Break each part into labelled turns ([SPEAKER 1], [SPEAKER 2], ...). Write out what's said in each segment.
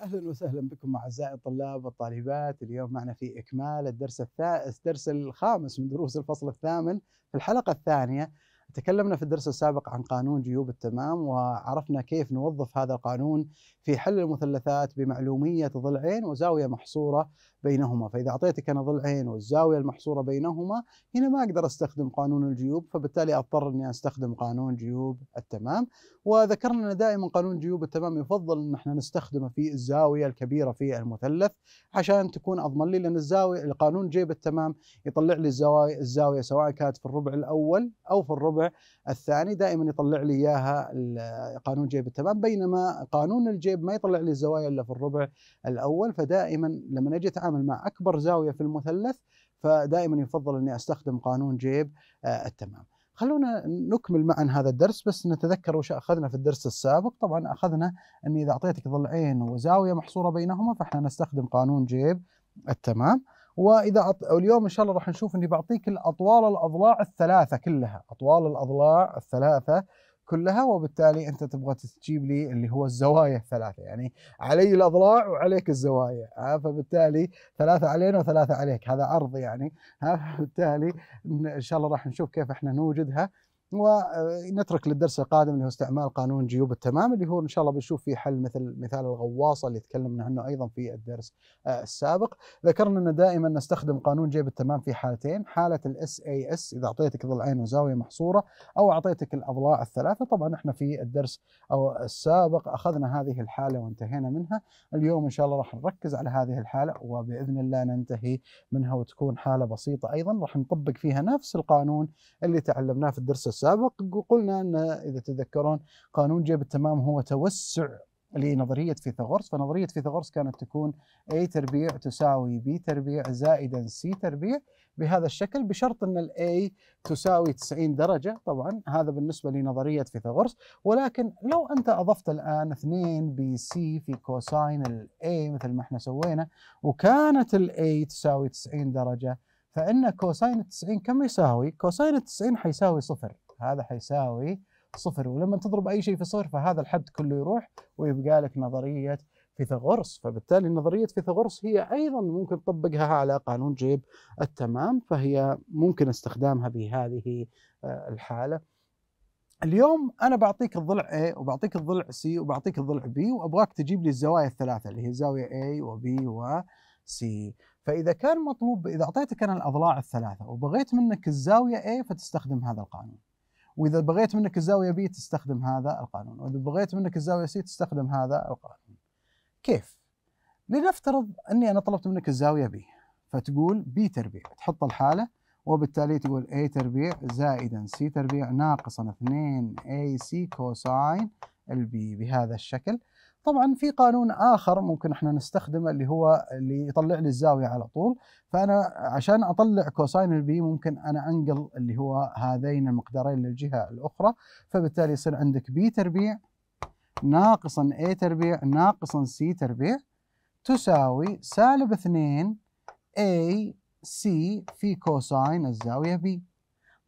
[SPEAKER 1] اهلا وسهلا بكم اعزائي الطلاب والطالبات، اليوم معنا في اكمال الدرس الثالث الدرس الخامس من دروس الفصل الثامن في الحلقه الثانيه تكلمنا في الدرس السابق عن قانون جيوب التمام وعرفنا كيف نوظف هذا القانون في حل المثلثات بمعلومية ضلعين وزاوية محصورة بينهما فإذا أعطيتك أنا ضلعين والزاوية المحصورة بينهما هنا ما أقدر أستخدم قانون الجيوب فبالتالي أضطر أني أستخدم قانون جيوب التمام وذكرنا أن دائما قانون جيوب التمام يفضل أن احنا نستخدمه في الزاوية الكبيرة في المثلث عشان تكون أضمن لي لأن الزاوية قانون جيب التمام يطلع لي الزاوية, الزاوية سواء كانت في الربع الأول أو في الربع الربع الثاني دائما يطلع لي اياها قانون جيب التمام بينما قانون الجيب ما يطلع لي الزوايا الا في الربع الاول فدائما لما اجي اتعامل مع اكبر زاويه في المثلث فدائما يفضل اني استخدم قانون جيب آه، التمام. خلونا نكمل معا هذا الدرس بس نتذكر وش اخذنا في الدرس السابق، طبعا اخذنا اني اذا اعطيتك ضلعين وزاويه محصوره بينهما فاحنا نستخدم قانون جيب التمام. واذا أط... اليوم ان شاء الله راح نشوف اني بعطيك اطوال الاضلاع الثلاثه كلها اطوال الاضلاع الثلاثه كلها وبالتالي انت تبغى تجيب لي اللي هو الزوايا الثلاثه يعني علي الاضلاع وعليك الزوايا فبالتالي ثلاثه علينا وثلاثه عليك هذا عرض يعني فبالتالي ان شاء الله راح نشوف كيف احنا نوجدها ونترك آه، للدرس القادم اللي هو استعمال قانون جيوب التمام اللي هو ان شاء الله بنشوف فيه حل مثل مثال الغواصه اللي تكلمنا عنه ايضا في الدرس آه، السابق، ذكرنا ان دائما نستخدم قانون جيب التمام في حالتين، حاله الاس اي اس اذا اعطيتك ضلعين وزاويه محصوره او اعطيتك الاضلاع الثلاثه، طبعا احنا في الدرس او السابق اخذنا هذه الحاله وانتهينا منها، اليوم ان شاء الله راح نركز على هذه الحاله وباذن الله ننتهي منها وتكون حاله بسيطه ايضا راح نطبق فيها نفس القانون اللي تعلمناه في الدرس السابق قلنا أن إذا تذكرون قانون جيب التمام هو توسع لنظرية فيثاغورس فنظرية فيثاغورس كانت تكون اي تربيع تساوي بي تربيع زائدا سي تربيع بهذا الشكل بشرط أن ال تساوي 90 درجة طبعا هذا بالنسبة لنظرية فيثاغورس ولكن لو أنت أضفت الآن 2 بي سي في كوساين ال مثل ما احنا سوينا وكانت ال تساوي 90 درجة فإن كوساين 90 كم يساوي؟ كوساين 90 حيساوي صفر هذا حيساوي صفر ولما تضرب أي شيء في صفر فهذا الحد كله يروح ويبقى لك نظرية فيثاغورس فبالتالي نظرية فيثاغورس هي أيضا ممكن تطبقها على قانون جيب التمام فهي ممكن استخدامها بهذه آه، الحالة اليوم أنا بعطيك الضلع A وبعطيك الضلع C وبعطيك الضلع B وأبغاك تجيب لي الزوايا الثلاثة اللي هي زاوية A وB وC فإذا كان مطلوب إذا أعطيتك أنا الأضلاع الثلاثة وبغيت منك الزاوية A فتستخدم هذا القانون واذا بغيت منك الزاويه بي تستخدم هذا القانون واذا بغيت منك الزاويه سي تستخدم هذا القانون كيف لنفترض اني انا طلبت منك الزاويه بي فتقول بي تربيع تحط الحاله وبالتالي تقول A تربيع زائدا C تربيع ناقصا 2 AC كوساين البي بهذا الشكل طبعا في قانون اخر ممكن احنا نستخدمه اللي هو اللي يطلع لي الزاويه على طول فانا عشان اطلع كوساين البي ممكن انا انقل اللي هو هذين المقدارين للجهه الاخرى فبالتالي يصير عندك بي تربيع ناقصا a تربيع ناقصا c تربيع تساوي سالب 2 اي سي في كوساين الزاويه b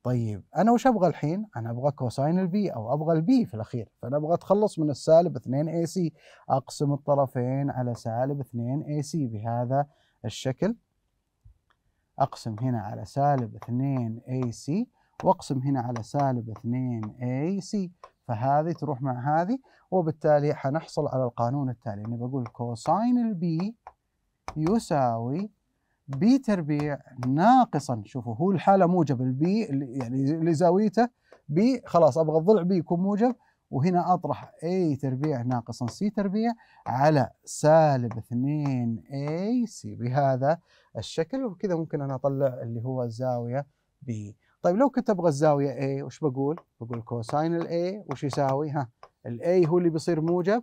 [SPEAKER 1] طيب انا وش ابغى الحين؟ انا ابغى كوساين البي او ابغى البي في الاخير، فانا ابغى اتخلص من السالب 2 اي سي، اقسم الطرفين على سالب 2 اي سي بهذا الشكل. اقسم هنا على سالب 2 اي سي واقسم هنا على سالب 2 اي سي، فهذه تروح مع هذه وبالتالي حنحصل على القانون التالي، اني بقول كوساين البي يساوي بي تربيع ناقصا شوفوا هو الحاله موجب البي يعني لزاويته بي خلاص ابغى الضلع بي يكون موجب وهنا اطرح اي تربيع ناقصا سي تربيع على سالب 2 اي سي بهذا الشكل وكذا ممكن انا اطلع اللي هو الزاويه بي طيب لو كنت ابغى الزاويه اي وش بقول؟ بقول كوساين الاي وش يساوي؟ ها الاي هو اللي بيصير موجب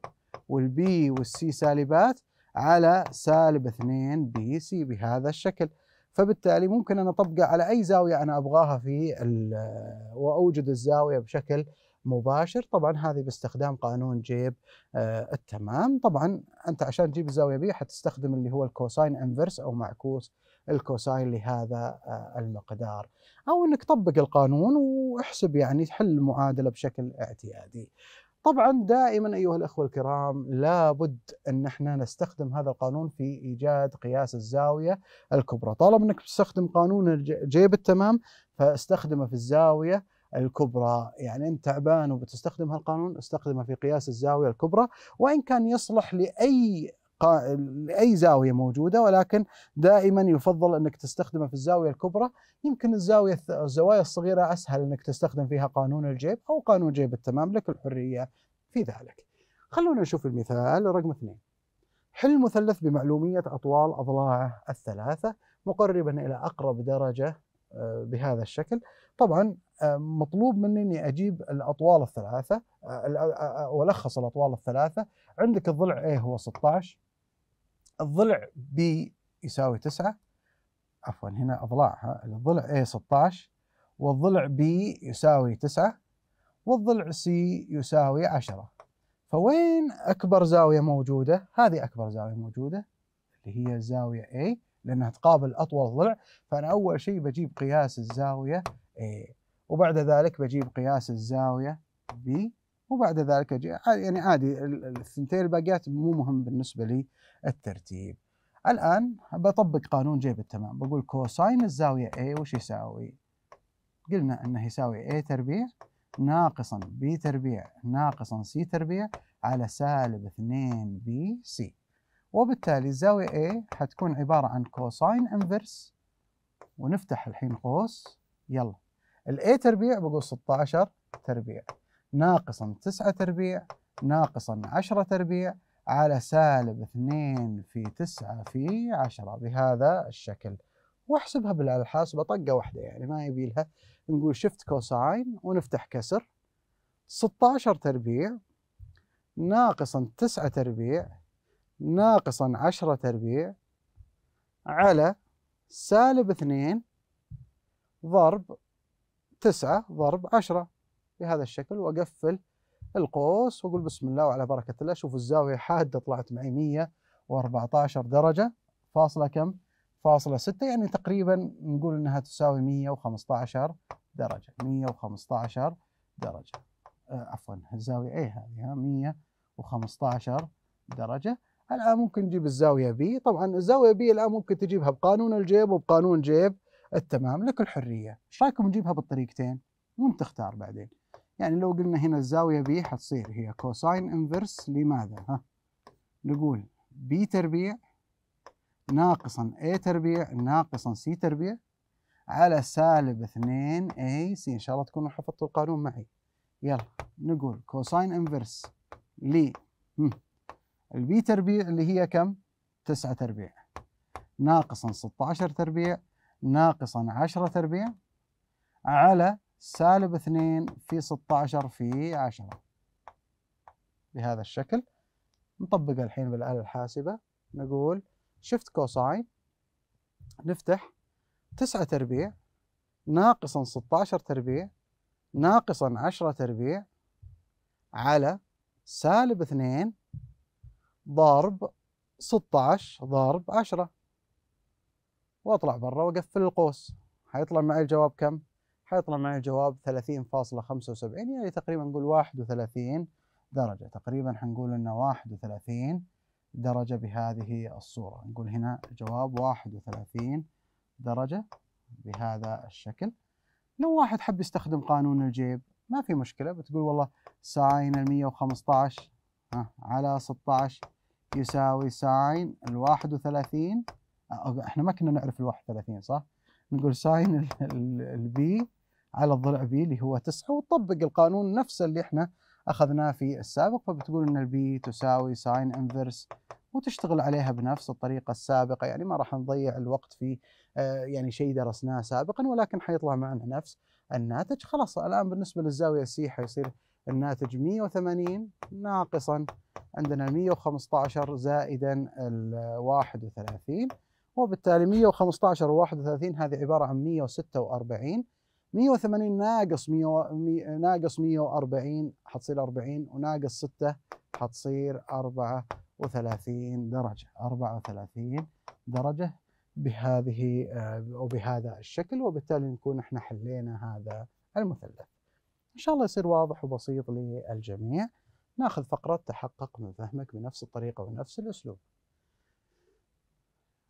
[SPEAKER 1] والبي والسي سالبات على سالب 2 بي سي بهذا الشكل فبالتالي ممكن أن أطبقه على أي زاوية أنا أبغاها في وأوجد الزاوية بشكل مباشر طبعا هذه باستخدام قانون جيب آه التمام طبعا انت عشان تجيب الزاويه بي حتستخدم اللي هو الكوساين انفرس او معكوس الكوساين لهذا آه المقدار او انك طبق القانون واحسب يعني حل المعادله بشكل اعتيادي طبعا دائما ايها الاخوه الكرام لابد ان احنا نستخدم هذا القانون في ايجاد قياس الزاويه الكبرى، طالما انك تستخدم قانون جيب التمام فاستخدمه في الزاويه الكبرى، يعني انت تعبان وبتستخدم هالقانون استخدمه في قياس الزاويه الكبرى، وان كان يصلح لاي لاي زاويه موجوده ولكن دائما يفضل انك تستخدمه في الزاويه الكبرى يمكن الزاويه الزوايا الصغيره اسهل انك تستخدم فيها قانون الجيب او قانون جيب التمام لك الحريه في ذلك خلونا نشوف المثال رقم اثنين حل مثلث بمعلوميه اطوال اضلاعه الثلاثه مقربا الى اقرب درجه آه، بهذا الشكل طبعا آه، مطلوب مني اني اجيب الاطوال الثلاثه والخص آه، الاطوال الثلاثه عندك الضلع A هو 16 الضلع بي يساوي 9 عفوا هنا اضلاعها الضلع A 16 والضلع B يساوي 9 والضلع C يساوي 10 فوين اكبر زاويه موجوده؟ هذه اكبر زاويه موجوده اللي هي الزاويه A لانها تقابل اطول ضلع فانا اول شيء بجيب قياس الزاويه A وبعد ذلك بجيب قياس الزاويه B وبعد ذلك يعني عادي الثنتين الباقيات مو مهم بالنسبه لي الترتيب الان بطبق قانون جيب التمام بقول كوساين الزاويه A وش يساوي قلنا انه يساوي A تربيع ناقصا B تربيع ناقصا C تربيع على سالب 2 BC. وبالتالي الزاوية A حتكون عبارة عن كوساين انفرس ونفتح الحين قوس يلا ال A تربيع بقول 16 تربيع ناقصا 9 تربيع ناقصا 10 تربيع على سالب 2 في 9 في 10 بهذا الشكل واحسبها بالحاسبه طقة واحدة يعني ما يبي لها نقول شفت كوساين ونفتح كسر 16 تربيع ناقصا 9 تربيع ناقصا 10 تربيع على سالب 2 ضرب 9 ضرب 10 بهذا الشكل واقفل القوس واقول بسم الله وعلى بركه الله شوفوا الزاويه حاده طلعت معي 114 درجه فاصله كم؟ فاصلة 6 يعني تقريبا نقول انها تساوي 115 درجة 115 درجة آه، عفوا الزاوية اي هذه 115 درجة الان ممكن نجيب الزاوية بي طبعا الزاوية بي الان ممكن تجيبها بقانون الجيب وبقانون جيب التمام لك الحرية ايش رايكم نجيبها بالطريقتين وانت تختار بعدين يعني لو قلنا هنا الزاوية بي حتصير هي كوساين انفرس لماذا؟ ها نقول بي تربيع ناقصا A تربيع ناقصا C تربيع على سالب 2 AC إن شاء الله تكونوا حفظتوا القانون معي يلا نقول كوساين انفرس ل البي تربيع اللي هي كم؟ 9 تربيع ناقصا 16 تربيع ناقصا 10 تربيع على سالب 2 في 16 في 10 بهذا الشكل نطبق الحين بالآلة الحاسبة نقول شفت كوساين نفتح 9 تربيع ناقصا 16 تربيع ناقصا 10 تربيع على سالب 2 ضرب 16 ضرب 10 واطلع برا واقفل القوس حيطلع معي الجواب كم؟ حيطلع معي الجواب 30.75 يعني تقريبا نقول 31 درجة تقريبا حنقول أنه 31 درجة بهذه الصورة نقول هنا جواب 31 درجة بهذا الشكل لو واحد حب يستخدم قانون الجيب ما في مشكلة بتقول والله ساين ال 115 على 16 يساوي ساين ال 31 احنا ما كنا نعرف ال 31 صح؟ نقول ساين البي على الضلع بي اللي هو 9 وتطبق القانون نفسه اللي احنا اخذناه في السابق فبتقول ان البي تساوي ساين انفرس وتشتغل عليها بنفس الطريقه السابقه يعني ما راح نضيع الوقت في آه، يعني شيء درسناه سابقا ولكن حيطلع معنا نفس الناتج خلاص الان بالنسبه للزاويه سي حيصير الناتج 180 ناقصا عندنا 115 زائدا ال 31 وبالتالي 115 و 31 هذه عباره عن 146 180 ناقص 100 ناقص 140 حتصير 40 وناقص 6 حتصير 34 درجة 34 درجة بهذه آه، وبهذا الشكل وبالتالي نكون احنا حلينا هذا المثلث ان شاء الله يصير واضح وبسيط للجميع ناخذ فقرة تحقق من فهمك بنفس الطريقة ونفس الأسلوب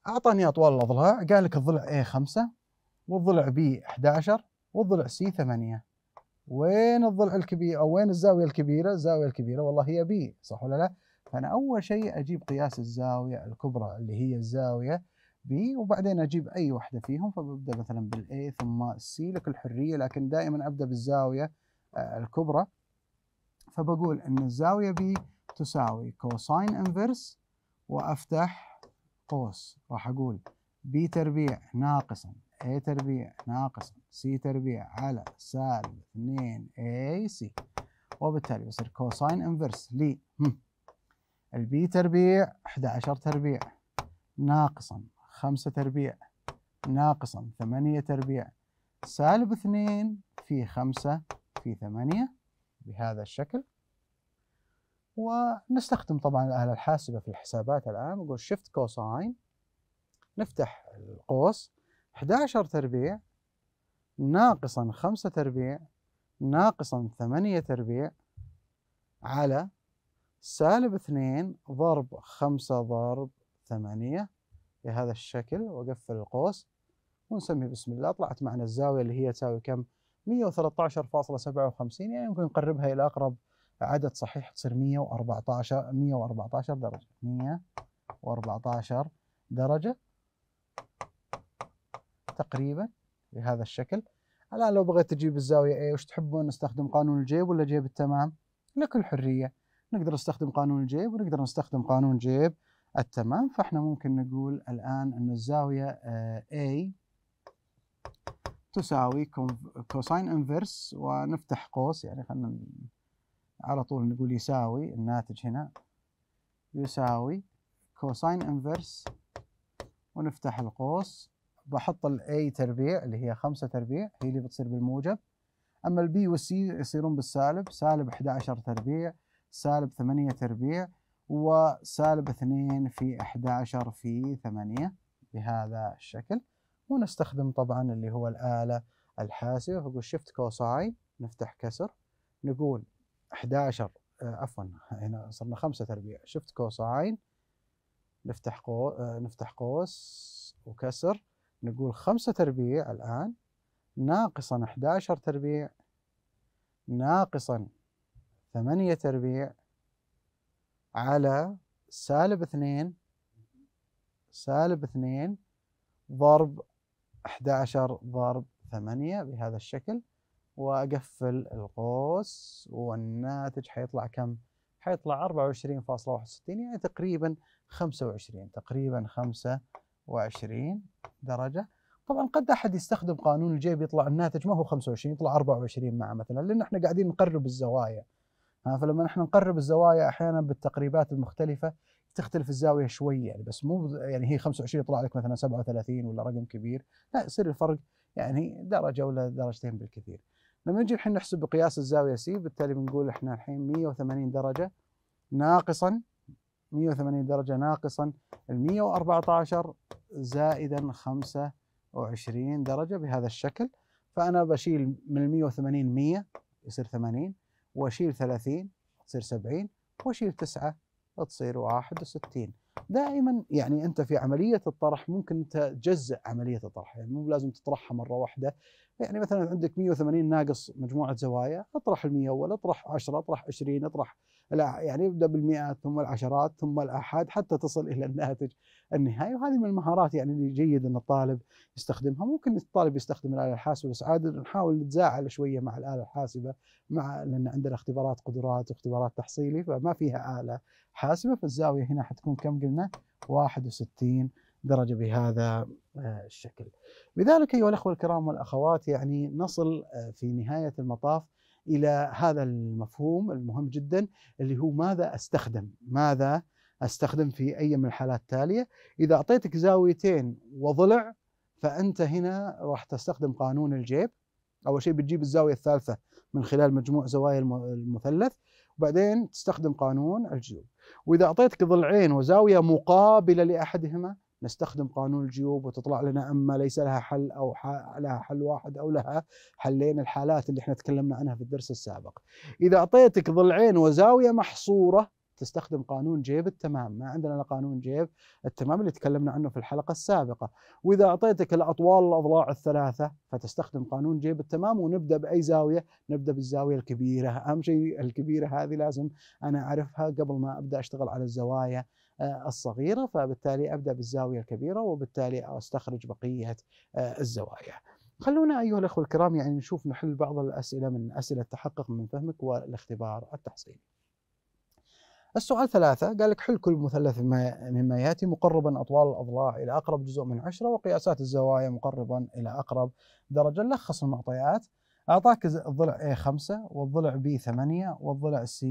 [SPEAKER 1] أعطاني أطوال الأضلاع قال لك الضلع A 5 والضلع B 11 والضلع سي 8 وين الضلع الكبير او وين الزاويه الكبيره؟ الزاويه الكبيره والله هي بي صح ولا لا؟ فانا اول شيء اجيب قياس الزاويه الكبرى اللي هي الزاويه بي وبعدين اجيب اي واحده فيهم فببدا مثلا بالاي ثم السي لك الحريه لكن دائما ابدا بالزاويه آه، الكبرى فبقول ان الزاويه بي تساوي كوساين انفرس وافتح قوس راح اقول بي تربيع ناقصا A تربيع ناقص C تربيع على سالب 2 AC وبالتالي يصير كوساين انفرس ل B تربيع 11 تربيع ناقصا 5 تربيع ناقصا 8 تربيع سالب 2 في 5 في 8 بهذا الشكل ونستخدم طبعا الآلة الحاسبة في الحسابات الآن نقول شيفت كوساين نفتح القوس 11 تربيع ناقصا 5 تربيع ناقصا 8 تربيع على سالب 2 ضرب 5 ضرب 8 بهذا الشكل وقفل القوس ونسمي بسم الله طلعت معنا الزاوية اللي هي تساوي كم 113.57 يعني يمكن نقربها إلى أقرب عدد صحيح تصير 114 114 درجة 114 درجة تقريبا بهذا الشكل الآن لو بغيت تجيب الزاوية A وش تحبون نستخدم قانون الجيب ولا جيب التمام لكل حرية نقدر نستخدم قانون الجيب ونقدر نستخدم قانون جيب التمام فاحنا ممكن نقول الآن أن الزاوية آه، A تساوي كوساين انفرس ونفتح قوس يعني خلينا على طول نقول يساوي الناتج هنا يساوي كوساين انفرس ونفتح القوس بحط الاي تربيع اللي هي خمسة تربيع هي اللي بتصير بالموجب اما البي والسي يصيرون بالسالب سالب 11 تربيع سالب 8 تربيع وسالب 2 في 11 في 8 بهذا الشكل ونستخدم طبعا اللي هو الآلة الحاسبة فنقول شيفت كوساين نفتح كسر نقول 11 آه، عفوا هنا صرنا 5 تربيع شيفت كوساين نفتح قو... آه، نفتح قوس وكسر نقول خمسة تربيع الآن ناقصا 11 تربيع ناقصا 8 تربيع على سالب 2 سالب 2 ضرب 11 ضرب 8 بهذا الشكل واقفل القوس والناتج حيطلع كم؟ حيطلع 24.61 يعني تقريبا 25 تقريبا 25 وعشرين درجة طبعا قد أحد يستخدم قانون الجيب يطلع الناتج ما هو 25 يطلع 24 معه مثلا لأن احنا قاعدين نقرب الزوايا فلما احنا نقرب الزوايا أحيانا بالتقريبات المختلفة تختلف الزاوية شوي يعني بس مو يعني هي 25 يطلع لك مثلا 37 ولا رقم كبير لا يصير الفرق يعني درجة ولا درجتين بالكثير لما نجي الحين نحسب بقياس الزاوية سي بالتالي بنقول احنا الحين 180 درجة ناقصا 180 درجة ناقصا ال 114 زائدا 25 درجة بهذا الشكل فأنا بشيل من ال 180 100 يصير 80 وأشيل 30 تصير 70 وأشيل 9 تصير 61 دائما يعني أنت في عملية الطرح ممكن تجزئ عملية الطرح يعني مو لازم تطرحها مرة واحدة يعني مثلا عندك 180 ناقص مجموعة زوايا اطرح المية أول اطرح 10 اطرح 20 اطرح لا يعني يبدا بالمئات ثم العشرات ثم الاحاد حتى تصل الى الناتج النهائي وهذه من المهارات يعني اللي جيد ان الطالب يستخدمها ممكن الطالب يستخدم الاله الحاسبه بس عاد نحاول نتزاعل شويه مع الاله الحاسبه مع لان عندنا اختبارات قدرات واختبارات تحصيلي فما فيها اله حاسبه فالزاويه هنا حتكون كم قلنا 61 درجه بهذا آه، الشكل. بذلك ايها الاخوه الكرام والاخوات يعني نصل آه، في نهايه المطاف الى هذا المفهوم المهم جدا اللي هو ماذا استخدم؟ ماذا استخدم في اي من الحالات التاليه؟ اذا اعطيتك زاويتين وضلع فانت هنا راح تستخدم قانون الجيب اول شيء بتجيب الزاويه الثالثه من خلال مجموع زوايا المثلث وبعدين تستخدم قانون الجيوب واذا اعطيتك ضلعين وزاويه مقابله لاحدهما نستخدم قانون الجيوب وتطلع لنا اما ليس لها حل او لها حل واحد او لها حلين الحالات اللي احنا تكلمنا عنها في الدرس السابق. اذا اعطيتك ضلعين وزاويه محصوره تستخدم قانون جيب التمام، ما عندنا الا قانون جيب التمام اللي تكلمنا عنه في الحلقه السابقه، واذا اعطيتك الاطوال الاضلاع الثلاثه فتستخدم قانون جيب التمام ونبدا باي زاويه؟ نبدا بالزاويه الكبيره، اهم شيء الكبيره هذه لازم انا اعرفها قبل ما ابدا اشتغل على الزوايا آه، الصغيرة فبالتالي أبدأ بالزاوية الكبيرة وبالتالي أستخرج بقية آه، الزوايا خلونا أيها الأخوة الكرام يعني نشوف نحل بعض الأسئلة من أسئلة التحقق من فهمك والاختبار التحصيلي السؤال ثلاثة قال لك حل كل مثلث مما يأتي مقربا أطوال الأضلاع إلى أقرب جزء من عشرة وقياسات الزوايا مقربا إلى أقرب درجة لخص المعطيات أعطاك الضلع A 5 والضلع B 8 والضلع C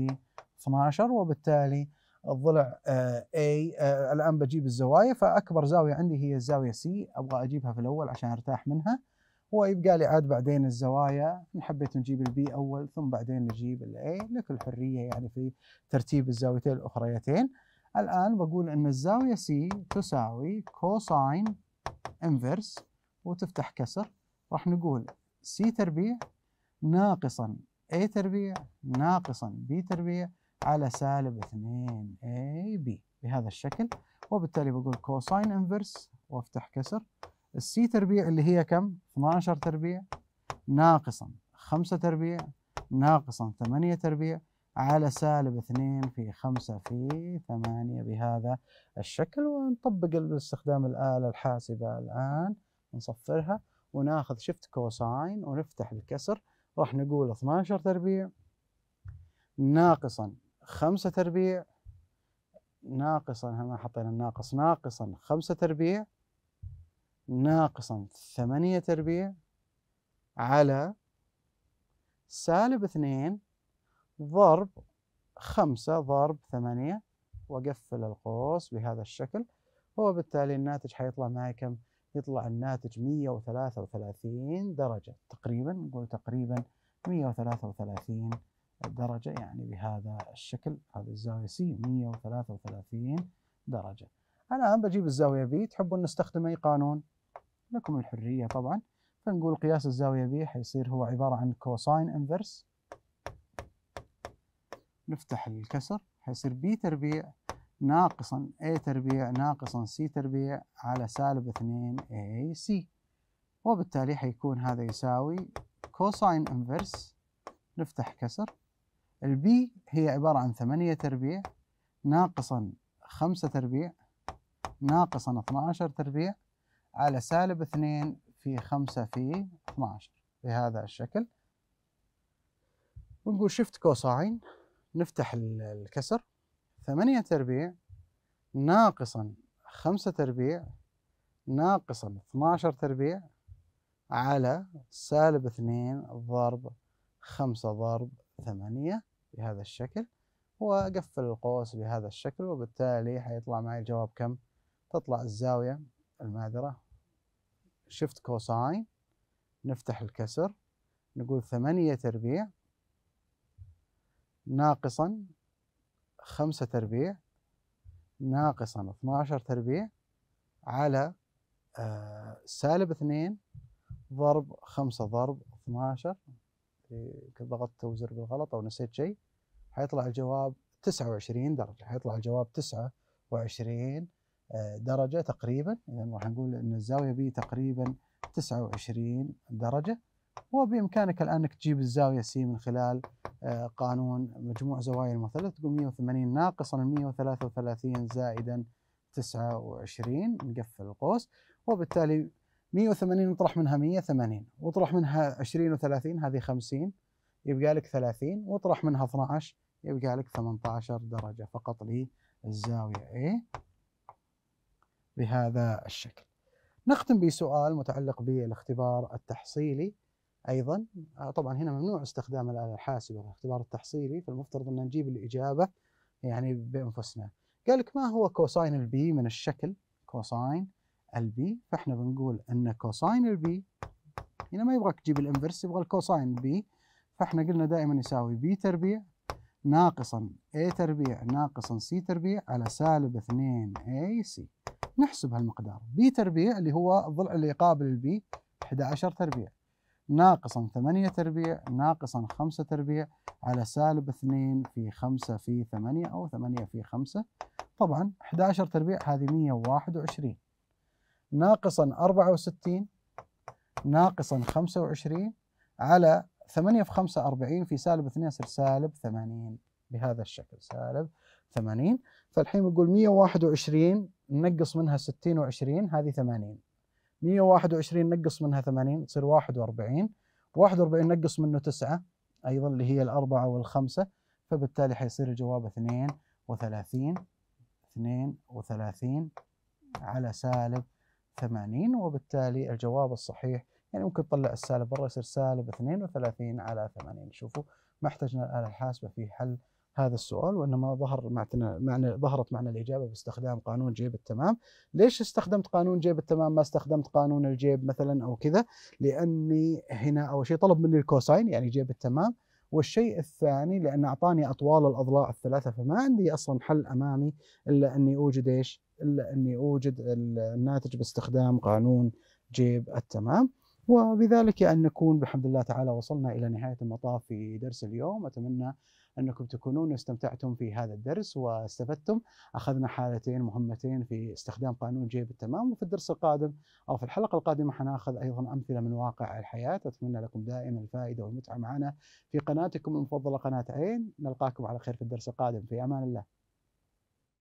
[SPEAKER 1] 12 وبالتالي الضلع آه، A آه، الان بجيب الزوايا فاكبر زاويه عندي هي الزاويه C ابغى اجيبها في الاول عشان ارتاح منها ويبقى لي عاد بعدين الزوايا ان حبيت نجيب البي اول ثم بعدين نجيب الاي لك الحريه يعني في ترتيب الزاويتين الاخريتين الان بقول ان الزاويه C تساوي كوساين انفرس وتفتح كسر راح نقول C تربيع ناقصا A تربيع ناقصا B تربيع على سالب 2 اي بي بهذا الشكل وبالتالي بقول كوساين انفرس وافتح كسر السي تربيع اللي هي كم 12 تربيع ناقصا 5 تربيع ناقصا 8 تربيع على سالب 2 في 5 في 8 بهذا الشكل ونطبق باستخدام الآلة الحاسبة الآن نصفرها وناخذ شفت كوساين ونفتح الكسر راح نقول 12 تربيع ناقصا خمسة تربيع ناقصا ما حطينا الناقص ناقصا خمسة تربيع ناقصا ثمانية تربيع على سالب اثنين ضرب خمسة ضرب ثمانية وأقفل القوس بهذا الشكل وبالتالي الناتج حيطلع معي كم؟ يطلع الناتج 133 درجة تقريبا نقول تقريبا 133 الدرجة يعني بهذا الشكل هذه الزاوية سي 133 درجة الآن بجيب الزاوية بي تحبون نستخدم أي قانون لكم الحرية طبعا فنقول قياس الزاوية بي حيصير هو عبارة عن كوساين انفرس نفتح الكسر حيصير بي تربيع ناقصا A تربيع ناقصا C تربيع على سالب 2 AC وبالتالي حيكون هذا يساوي كوساين انفرس نفتح كسر البي هي عبارة عن ثمانية تربيع ناقصا خمسة تربيع ناقصا اثنا عشر تربيع على سالب اثنين في خمسة في اثنا عشر بهذا الشكل ونقول شفت كوساين نفتح الكسر ثمانية تربيع ناقصا خمسة تربيع ناقصا اثنا عشر تربيع على سالب اثنين ضرب خمسة ضرب ثمانية بهذا الشكل وأقفل القوس بهذا الشكل وبالتالي حيطلع معي الجواب كم؟ تطلع الزاوية المعذرة شفت كوساين نفتح الكسر نقول ثمانية تربيع ناقصا خمسة تربيع ناقصا اثناشر تربيع على آه، سالب اثنين ضرب خمسة ضرب اثناشر ضغطت زر بالغلط او نسيت شيء حيطلع الجواب 29 درجه حيطلع الجواب 29 آه، درجه تقريبا اذا راح نقول ان الزاويه بي تقريبا 29 درجه وبامكانك الان انك تجيب الزاويه سي من خلال آه، قانون مجموع زوايا المثلث تقول 180 ناقصا 133 زائدا 29 نقفل القوس وبالتالي 180 وطرح منها 180 واطرح منها 20 و30 هذه 50 يبقى لك 30 واطرح منها 12 يبقى لك 18 درجة فقط للزاوية A بهذا الشكل نختم بسؤال متعلق بالاختبار التحصيلي أيضا آه، طبعا هنا ممنوع استخدام الآلة الحاسبة في الاختبار التحصيلي فالمفترض أن نجيب الإجابة يعني بأنفسنا قال لك ما هو كوساين البي من الشكل كوساين البي فاحنا بنقول ان كوساين البي هنا ما يبغاك تجيب الانفرس يبغى الكوساين بي فاحنا قلنا دائما يساوي بي تربيع ناقصا اي تربيع ناقصا سي تربيع على سالب 2 AC نحسب هالمقدار بي تربيع اللي هو الضلع اللي يقابل البي 11 تربيع ناقصا 8 تربيع ناقصا 5 تربيع على سالب 2 في 5 في 8 أو 8 في 5 طبعا 11 تربيع هذه 121 ناقصا 64 ناقصا 25 على 8 في 5 40 في سالب 2 يصير سالب 80 بهذا الشكل سالب 80 فالحين بنقول 121 ننقص منها 60 و20 هذه 80 121 نقص منها 80 تصير 41 41 نقص منه 9 ايضا اللي هي الاربعه والخمسه فبالتالي حيصير الجواب 32 32 على سالب 80 وبالتالي الجواب الصحيح يعني ممكن تطلع السالب برا يصير سالب 32 على 80 شوفوا ما احتجنا الآلة الحاسبة في حل هذا السؤال وانما ظهر معنا معنى ظهرت معنا الاجابه باستخدام قانون جيب التمام، ليش استخدمت قانون جيب التمام ما استخدمت قانون الجيب مثلا او كذا؟ لاني هنا اول شيء طلب مني الكوساين يعني جيب التمام والشيء الثاني لأن أعطاني أطوال الأضلاع الثلاثة فما عندي أصلا حل أمامي إلا أني أوجد إيش إلا أني أوجد الناتج باستخدام قانون جيب التمام وبذلك أن نكون بحمد الله تعالى وصلنا إلى نهاية المطاف في درس اليوم أتمنى أنكم تكونون استمتعتم في هذا الدرس واستفدتم أخذنا حالتين مهمتين في استخدام قانون جيب التمام وفي الدرس القادم أو في الحلقة القادمة حناخذ أيضا أمثلة من واقع الحياة أتمنى لكم دائما الفائدة والمتعة معنا في قناتكم المفضلة قناة عين نلقاكم على خير في الدرس القادم في أمان الله